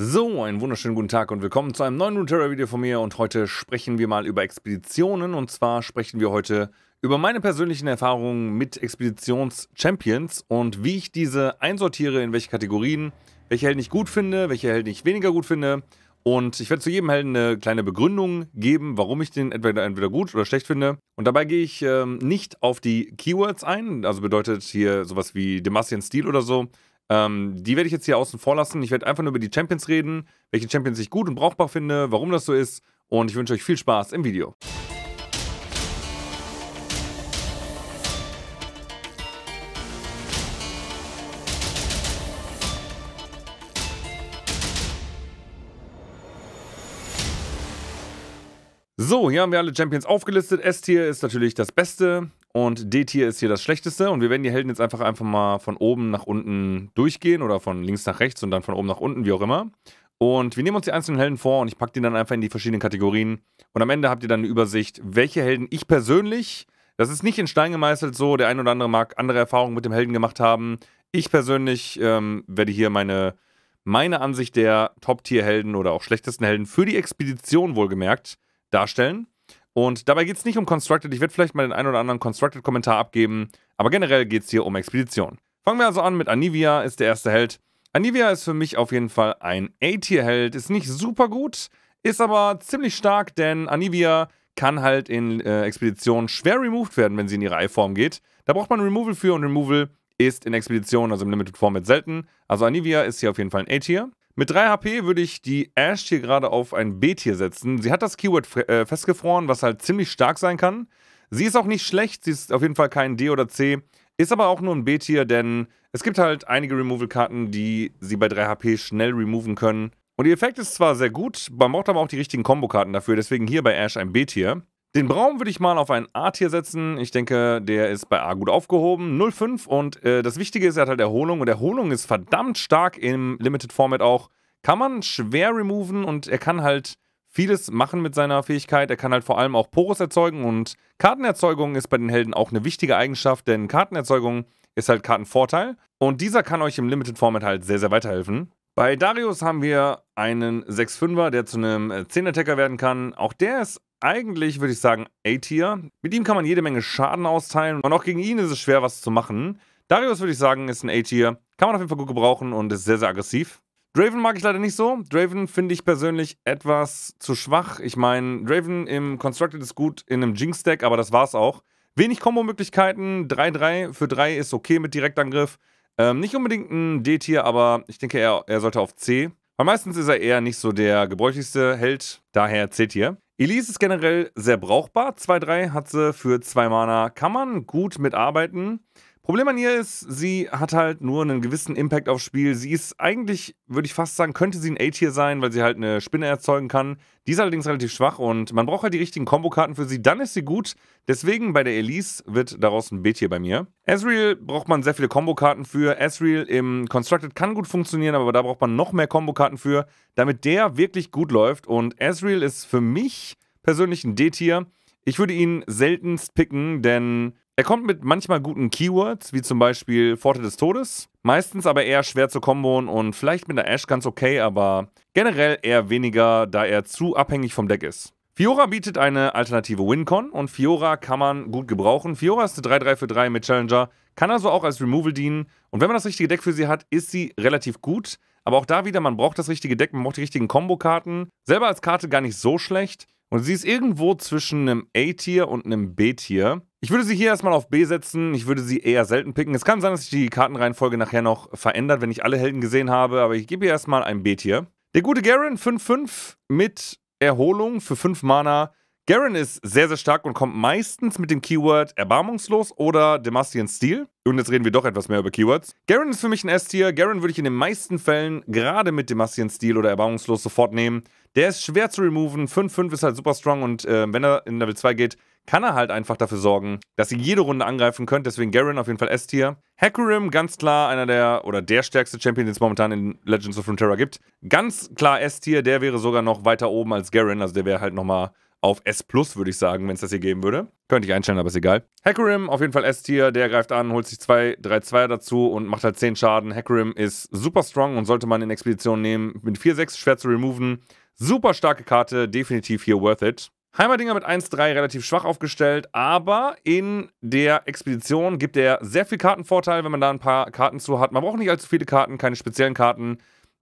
So, einen wunderschönen guten Tag und willkommen zu einem neuen Runeterra-Video von mir und heute sprechen wir mal über Expeditionen und zwar sprechen wir heute über meine persönlichen Erfahrungen mit Expeditions-Champions und wie ich diese einsortiere, in welche Kategorien, welche Helden ich gut finde, welche Helden ich weniger gut finde und ich werde zu jedem Helden eine kleine Begründung geben, warum ich den entweder, entweder gut oder schlecht finde. Und dabei gehe ich ähm, nicht auf die Keywords ein, also bedeutet hier sowas wie Demacian Stil oder so, ähm, die werde ich jetzt hier außen vor lassen. Ich werde einfach nur über die Champions reden, welche Champions ich gut und brauchbar finde, warum das so ist und ich wünsche euch viel Spaß im Video. So, hier haben wir alle Champions aufgelistet. S-Tier ist natürlich das Beste. Und D-Tier ist hier das schlechteste. Und wir werden die Helden jetzt einfach, einfach mal von oben nach unten durchgehen oder von links nach rechts und dann von oben nach unten, wie auch immer. Und wir nehmen uns die einzelnen Helden vor und ich packe die dann einfach in die verschiedenen Kategorien. Und am Ende habt ihr dann eine Übersicht, welche Helden ich persönlich, das ist nicht in Stein gemeißelt so, der ein oder andere mag andere Erfahrungen mit dem Helden gemacht haben. Ich persönlich ähm, werde hier meine, meine Ansicht der Top-Tier-Helden oder auch schlechtesten Helden für die Expedition wohlgemerkt darstellen. Und dabei geht es nicht um Constructed. Ich werde vielleicht mal den einen oder anderen Constructed-Kommentar abgeben, aber generell geht es hier um Expedition. Fangen wir also an mit Anivia, ist der erste Held. Anivia ist für mich auf jeden Fall ein A-Tier-Held. Ist nicht super gut, ist aber ziemlich stark, denn Anivia kann halt in äh, Expeditionen schwer removed werden, wenn sie in ihre I-Form geht. Da braucht man Removal für und Removal ist in Expeditionen, also im Limited Format, selten. Also Anivia ist hier auf jeden Fall ein A-Tier. Mit 3 HP würde ich die Ash hier gerade auf ein B-Tier setzen. Sie hat das Keyword äh, festgefroren, was halt ziemlich stark sein kann. Sie ist auch nicht schlecht, sie ist auf jeden Fall kein D oder C, ist aber auch nur ein B-Tier, denn es gibt halt einige Removal-Karten, die sie bei 3 HP schnell removen können. Und ihr Effekt ist zwar sehr gut, man braucht aber auch die richtigen kombo karten dafür, deswegen hier bei Ash ein B-Tier. Den Braun würde ich mal auf ein A Tier setzen. Ich denke, der ist bei A gut aufgehoben. 0,5 und äh, das Wichtige ist, er hat halt Erholung und Erholung ist verdammt stark im Limited Format auch. Kann man schwer removen und er kann halt vieles machen mit seiner Fähigkeit. Er kann halt vor allem auch Poros erzeugen und Kartenerzeugung ist bei den Helden auch eine wichtige Eigenschaft, denn Kartenerzeugung ist halt Kartenvorteil und dieser kann euch im Limited Format halt sehr, sehr weiterhelfen. Bei Darius haben wir einen 6-5er, der zu einem 10 äh, attacker werden kann. Auch der ist eigentlich würde ich sagen A-Tier. Mit ihm kann man jede Menge Schaden austeilen und auch gegen ihn ist es schwer, was zu machen. Darius würde ich sagen, ist ein A-Tier. Kann man auf jeden Fall gut gebrauchen und ist sehr, sehr aggressiv. Draven mag ich leider nicht so. Draven finde ich persönlich etwas zu schwach. Ich meine, Draven im Constructed ist gut, in einem Jinx-Deck, aber das war's auch. Wenig Kombo-Möglichkeiten. 3-3 für 3 ist okay mit Direktangriff. Ähm, nicht unbedingt ein D-Tier, aber ich denke, er, er sollte auf C. Weil meistens ist er eher nicht so der gebräuchlichste Held, daher C-Tier. Elise ist generell sehr brauchbar. 2-3 hat sie für 2 Mana. Kann man gut mitarbeiten. Problem an ihr ist, sie hat halt nur einen gewissen Impact aufs Spiel. Sie ist eigentlich, würde ich fast sagen, könnte sie ein A-Tier sein, weil sie halt eine Spinne erzeugen kann. Die ist allerdings relativ schwach und man braucht halt die richtigen Kombokarten für sie. Dann ist sie gut. Deswegen bei der Elise wird daraus ein B-Tier bei mir. Ezreal braucht man sehr viele Kombokarten für. Ezreal im Constructed kann gut funktionieren, aber da braucht man noch mehr Kombokarten für, damit der wirklich gut läuft. Und Ezreal ist für mich persönlich ein D-Tier. Ich würde ihn seltenst picken, denn er kommt mit manchmal guten Keywords, wie zum Beispiel Pforte des Todes. Meistens aber eher schwer zu kombon und vielleicht mit der Ash ganz okay, aber generell eher weniger, da er zu abhängig vom Deck ist. Fiora bietet eine alternative Wincon und Fiora kann man gut gebrauchen. Fiora ist eine 3-3 für 3 mit Challenger, kann also auch als Removal dienen. Und wenn man das richtige Deck für sie hat, ist sie relativ gut. Aber auch da wieder, man braucht das richtige Deck, man braucht die richtigen Kombokarten. Selber als Karte gar nicht so schlecht. Und sie ist irgendwo zwischen einem A-Tier und einem B-Tier. Ich würde sie hier erstmal auf B setzen. Ich würde sie eher selten picken. Es kann sein, dass sich die Kartenreihenfolge nachher noch verändert, wenn ich alle Helden gesehen habe. Aber ich gebe ihr erstmal ein B-Tier. Der gute Garen 5-5 mit Erholung für 5 Mana Garen ist sehr, sehr stark und kommt meistens mit dem Keyword erbarmungslos oder Demastian Steel. Und jetzt reden wir doch etwas mehr über Keywords. Garen ist für mich ein S-Tier. Garen würde ich in den meisten Fällen gerade mit Demastian Steel oder erbarmungslos sofort nehmen. Der ist schwer zu removen. 5-5 ist halt super strong und äh, wenn er in Level 2 geht, kann er halt einfach dafür sorgen, dass ihr jede Runde angreifen könnt. Deswegen Garen auf jeden Fall S-Tier. Hecarim, ganz klar einer der oder der stärkste Champion, den es momentan in Legends of Runeterra gibt. Ganz klar S-Tier, der wäre sogar noch weiter oben als Garen. Also der wäre halt nochmal auf S, würde ich sagen, wenn es das hier geben würde. Könnte ich einstellen, aber ist egal. Hackerim, auf jeden Fall S-Tier, der greift an, holt sich 2, 3, 2 dazu und macht halt 10 Schaden. Hackerim ist super strong und sollte man in Expedition nehmen. Mit 4, 6 schwer zu removen. Super starke Karte, definitiv hier worth it. Heimerdinger mit 1-3 relativ schwach aufgestellt, aber in der Expedition gibt er sehr viel Kartenvorteil, wenn man da ein paar Karten zu hat. Man braucht nicht allzu viele Karten, keine speziellen Karten.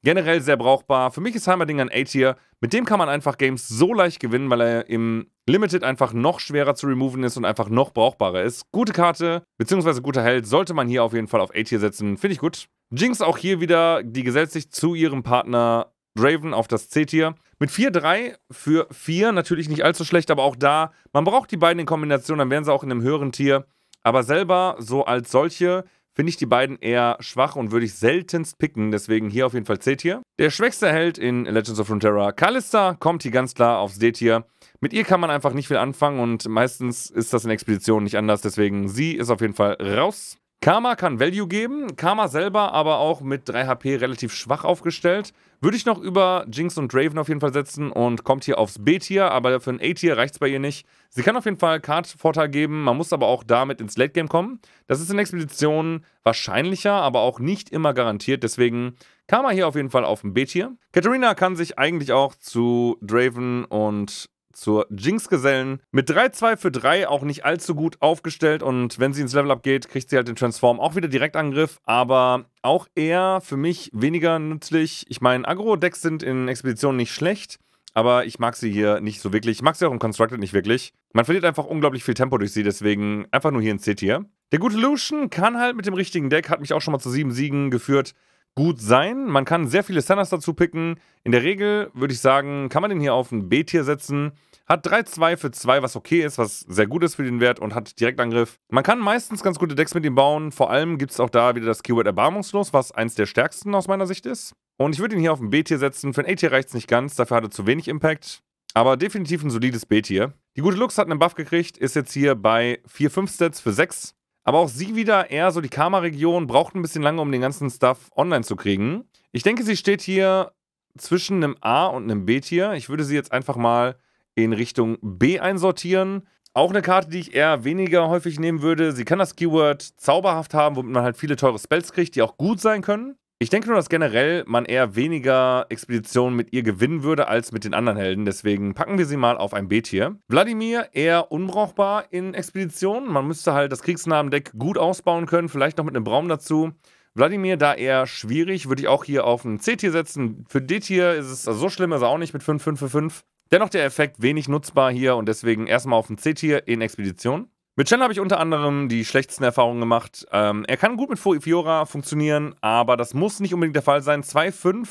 Generell sehr brauchbar. Für mich ist Heimerding ein A-Tier. Mit dem kann man einfach Games so leicht gewinnen, weil er im Limited einfach noch schwerer zu removen ist und einfach noch brauchbarer ist. Gute Karte, beziehungsweise guter Held, sollte man hier auf jeden Fall auf A-Tier setzen. Finde ich gut. Jinx auch hier wieder, die gesellt sich zu ihrem Partner Draven auf das C-Tier. Mit 4-3 für 4 natürlich nicht allzu schlecht, aber auch da, man braucht die beiden in Kombination, dann wären sie auch in einem höheren Tier. Aber selber so als solche finde ich die beiden eher schwach und würde ich seltenst picken. Deswegen hier auf jeden Fall C-Tier. Der schwächste Held in Legends of Runeterra, Kalista, kommt hier ganz klar aufs D-Tier. Mit ihr kann man einfach nicht viel anfangen und meistens ist das in Expeditionen nicht anders. Deswegen sie ist auf jeden Fall raus. Karma kann Value geben, Karma selber aber auch mit 3 HP relativ schwach aufgestellt. Würde ich noch über Jinx und Draven auf jeden Fall setzen und kommt hier aufs B-Tier, aber für ein A-Tier reicht es bei ihr nicht. Sie kann auf jeden Fall Card-Vorteil geben, man muss aber auch damit ins Late-Game kommen. Das ist in Expeditionen wahrscheinlicher, aber auch nicht immer garantiert, deswegen Karma hier auf jeden Fall auf dem B-Tier. Katharina kann sich eigentlich auch zu Draven und zur Jinx-Gesellen. Mit 3-2 für 3 auch nicht allzu gut aufgestellt und wenn sie ins Level-Up geht, kriegt sie halt den Transform auch wieder direkt Angriff, aber auch eher für mich weniger nützlich. Ich meine, Agro-Decks sind in Expeditionen nicht schlecht, aber ich mag sie hier nicht so wirklich. Ich mag sie auch in Constructed nicht wirklich. Man verliert einfach unglaublich viel Tempo durch sie, deswegen einfach nur hier in C-Tier. Der gute Lucian kann halt mit dem richtigen Deck, hat mich auch schon mal zu sieben Siegen geführt, gut sein. Man kann sehr viele Centers dazu picken. In der Regel würde ich sagen, kann man den hier auf ein B-Tier setzen. Hat 3-2 für 2, was okay ist, was sehr gut ist für den Wert und hat Direktangriff. Man kann meistens ganz gute Decks mit ihm bauen. Vor allem gibt es auch da wieder das Keyword Erbarmungslos, was eins der stärksten aus meiner Sicht ist. Und ich würde ihn hier auf ein B-Tier setzen. Für ein A-Tier reicht es nicht ganz, dafür hat er zu wenig Impact. Aber definitiv ein solides B-Tier. Die gute Lux hat einen Buff gekriegt, ist jetzt hier bei 4-5 Sets für 6. Aber auch sie wieder eher so die Karma-Region, braucht ein bisschen lange, um den ganzen Stuff online zu kriegen. Ich denke, sie steht hier zwischen einem A und einem B-Tier. Ich würde sie jetzt einfach mal in Richtung B einsortieren. Auch eine Karte, die ich eher weniger häufig nehmen würde. Sie kann das Keyword zauberhaft haben, womit man halt viele teure Spells kriegt, die auch gut sein können. Ich denke nur, dass generell man eher weniger Expeditionen mit ihr gewinnen würde als mit den anderen Helden. Deswegen packen wir sie mal auf ein B-Tier. Wladimir eher unbrauchbar in Expeditionen. Man müsste halt das Kriegsnamendeck gut ausbauen können, vielleicht noch mit einem Braum dazu. Wladimir da eher schwierig, würde ich auch hier auf ein C-Tier setzen. Für D-Tier ist es also so schlimm, ist er auch nicht mit 5, 5, 5. Dennoch der Effekt wenig nutzbar hier und deswegen erstmal auf ein C-Tier in Expedition. Mit Chen habe ich unter anderem die schlechtesten Erfahrungen gemacht. Ähm, er kann gut mit Fiora funktionieren, aber das muss nicht unbedingt der Fall sein. 2-5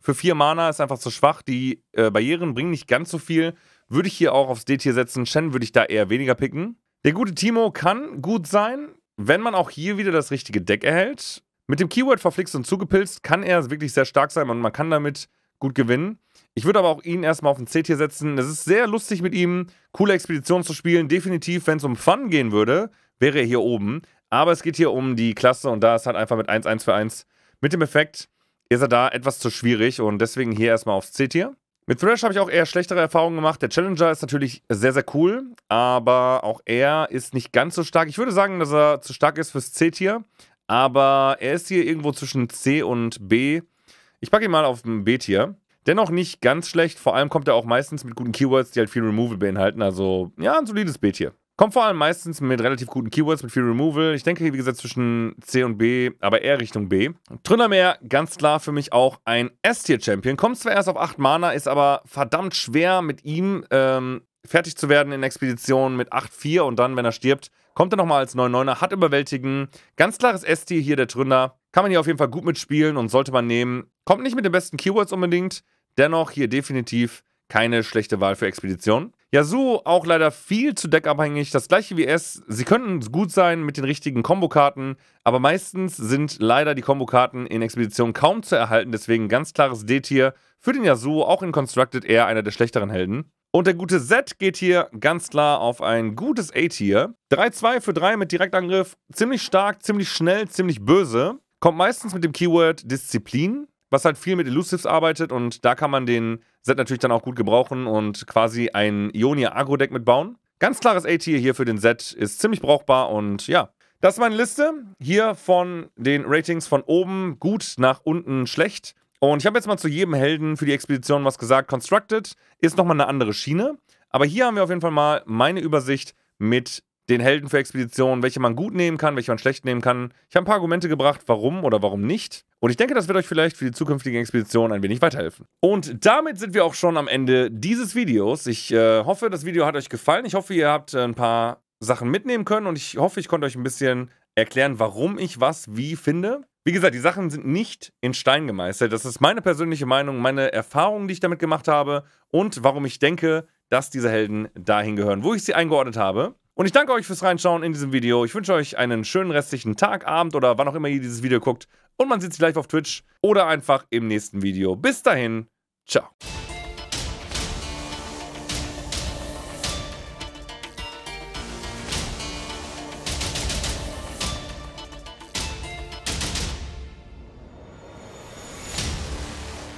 für 4 Mana ist einfach zu schwach. Die äh, Barrieren bringen nicht ganz so viel. Würde ich hier auch aufs D-Tier setzen. Chen würde ich da eher weniger picken. Der gute Timo kann gut sein, wenn man auch hier wieder das richtige Deck erhält. Mit dem Keyword verflixt und zugepilzt kann er wirklich sehr stark sein und man kann damit gut gewinnen. Ich würde aber auch ihn erstmal auf den C-Tier setzen. Es ist sehr lustig mit ihm, coole Expeditionen zu spielen. Definitiv, wenn es um Fun gehen würde, wäre er hier oben. Aber es geht hier um die Klasse und da ist halt einfach mit 1-1 für 1 mit dem Effekt ist er da etwas zu schwierig und deswegen hier erstmal aufs C-Tier. Mit Thrash habe ich auch eher schlechtere Erfahrungen gemacht. Der Challenger ist natürlich sehr, sehr cool, aber auch er ist nicht ganz so stark. Ich würde sagen, dass er zu stark ist fürs C-Tier, aber er ist hier irgendwo zwischen C und B. Ich packe ihn mal auf dem B-Tier. Dennoch nicht ganz schlecht, vor allem kommt er auch meistens mit guten Keywords, die halt viel Removal beinhalten. Also ja, ein solides Beet hier. Kommt vor allem meistens mit relativ guten Keywords, mit viel Removal. Ich denke, wie gesagt, zwischen C und B, aber eher Richtung B. Tründermeer, ganz klar für mich auch ein S-Tier-Champion. Kommt zwar erst auf 8 Mana, ist aber verdammt schwer mit ihm ähm, fertig zu werden in Expeditionen mit 8-4 und dann, wenn er stirbt, kommt er nochmal als 9-9er, hat überwältigen. Ganz klares S-Tier hier der Tründer. Kann man hier auf jeden Fall gut mitspielen und sollte man nehmen. Kommt nicht mit den besten Keywords unbedingt, Dennoch hier definitiv keine schlechte Wahl für Expeditionen. Yasuo auch leider viel zu deckabhängig, das gleiche wie S. Sie könnten gut sein mit den richtigen Kombokarten, aber meistens sind leider die Kombokarten in Expedition kaum zu erhalten, deswegen ganz klares D-Tier. Für den Yasuo auch in Constructed eher einer der schlechteren Helden. Und der gute Z geht hier ganz klar auf ein gutes A-Tier. 3-2 für 3 mit Direktangriff, ziemlich stark, ziemlich schnell, ziemlich böse. Kommt meistens mit dem Keyword Disziplin, was halt viel mit Elusives arbeitet und da kann man den Set natürlich dann auch gut gebrauchen und quasi ein Ionia Agro Deck mitbauen. Ganz klares A-Tier hier für den Set ist ziemlich brauchbar und ja. Das ist meine Liste. Hier von den Ratings von oben gut nach unten schlecht. Und ich habe jetzt mal zu jedem Helden für die Expedition was gesagt. Constructed ist nochmal eine andere Schiene. Aber hier haben wir auf jeden Fall mal meine Übersicht mit den Helden für Expeditionen, welche man gut nehmen kann, welche man schlecht nehmen kann. Ich habe ein paar Argumente gebracht, warum oder warum nicht. Und ich denke, das wird euch vielleicht für die zukünftigen Expeditionen ein wenig weiterhelfen. Und damit sind wir auch schon am Ende dieses Videos. Ich äh, hoffe, das Video hat euch gefallen. Ich hoffe, ihr habt äh, ein paar Sachen mitnehmen können und ich hoffe, ich konnte euch ein bisschen erklären, warum ich was wie finde. Wie gesagt, die Sachen sind nicht in Stein gemeißelt. Das ist meine persönliche Meinung, meine Erfahrungen, die ich damit gemacht habe und warum ich denke, dass diese Helden dahin gehören, wo ich sie eingeordnet habe. Und ich danke euch fürs Reinschauen in diesem Video. Ich wünsche euch einen schönen restlichen Tag, Abend oder wann auch immer ihr dieses Video guckt. Und man sieht sich live auf Twitch oder einfach im nächsten Video. Bis dahin, ciao.